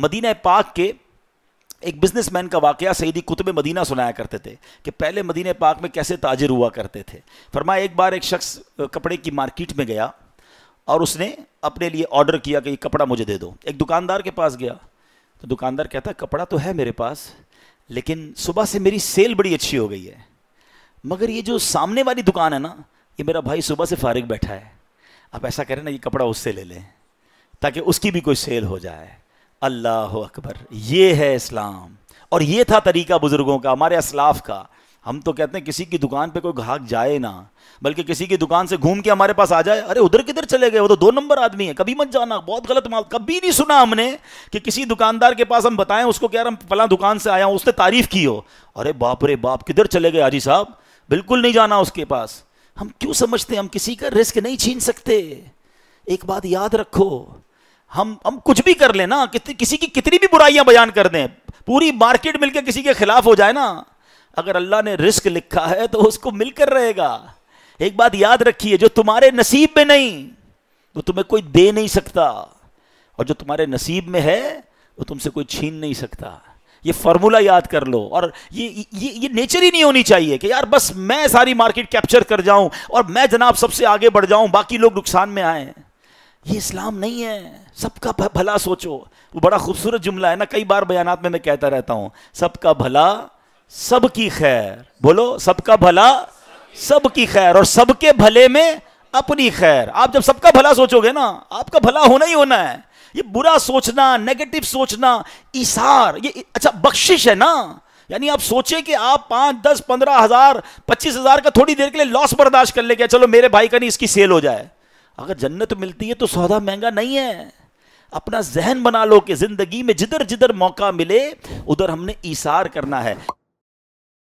Medina पाक के एक बिजनेसमैन का वाक़ सईदी कुतुब मदीना सुनाया करते थे कि पहले मदीना पाक में कैसे ताजिर हुआ करते थे फरमाया एक बार एक शख्स कपड़े की मार्केट में गया और उसने अपने लिए ऑर्डर किया कि ये कपड़ा मुझे दे दो एक दुकानदार के पास गया तो दुकानदार कहता कपड़ा तो है मेरे पास लेकिन सुबह से मेरी सेल बड़ी अच्छी हो गई है मगर ये जो सामने वाली दुकान है ना ये मेरा भाई सुबह से फारिग बैठा है आप ऐसा करें ना ये कपड़ा उससे ले लें ताकि उसकी भी कोई सेल हो जाए अल्लाह अकबर ये है इस्लाम और ये था तरीका बुज़ुर्गों का हमारे असलाफ का हम तो कहते हैं किसी की दुकान पे कोई घाक जाए ना बल्कि किसी की दुकान से घूम के हमारे पास आ जाए अरे उधर किधर चले गए वो तो दो नंबर आदमी है कभी मत जाना बहुत गलत माल कभी नहीं सुना हमने कि किसी दुकानदार के पास हम बताएं उसको कह हम फला दुकान से आया हूं उसने तारीफ़ की हो अरे बाप रे बाप किधर चले गए हाजी साहब बिल्कुल नहीं जाना उसके पास हम क्यों समझते हैं हम किसी का रिस्क नहीं छीन सकते एक बात याद रखो हम हम कुछ भी कर लेना कि, किसी की कितनी भी बुराइयां बयान कर दें पूरी मार्केट मिलकर किसी के खिलाफ हो जाए ना अगर अल्लाह ने रिस्क लिखा है तो उसको मिलकर रहेगा एक बात याद रखिए जो तुम्हारे नसीब में नहीं वो तुम्हें कोई दे नहीं सकता और जो तुम्हारे नसीब में है वो तुमसे कोई छीन नहीं सकता ये फॉर्मूला याद कर लो और ये ये ये नेचर ही नहीं होनी चाहिए कि यार बस मैं सारी मार्केट कैप्चर कर जाऊं और मैं जनाब सबसे आगे बढ़ जाऊं बाकी लोग नुकसान में आए ये इस्लाम नहीं है सबका भला सोचो वो बड़ा खूबसूरत जुमला है ना कई बार बयानात में मैं कहता रहता हूं सबका भला सबकी खैर बोलो सबका भला सबकी खैर और सबके भले में अपनी खैर आप जब सबका भला सोचोगे ना आपका भला होना ही होना है ये बुरा सोचना नेगेटिव सोचना इशार ये अच्छा बख्शिश है ना यानी आप सोचे कि आप पांच दस पंद्रह हजार पच्चीस हजार का थोड़ी देर के लिए लॉस बर्दाश्त कर ले गया चलो मेरे भाई का नहीं इसकी सेल हो जाए अगर जन्नत मिलती है तो सौदा महंगा नहीं है अपना जहन बना लो कि ज़िंदगी में जिधर जिधर मौका मिले उधर हमने ईसार करना है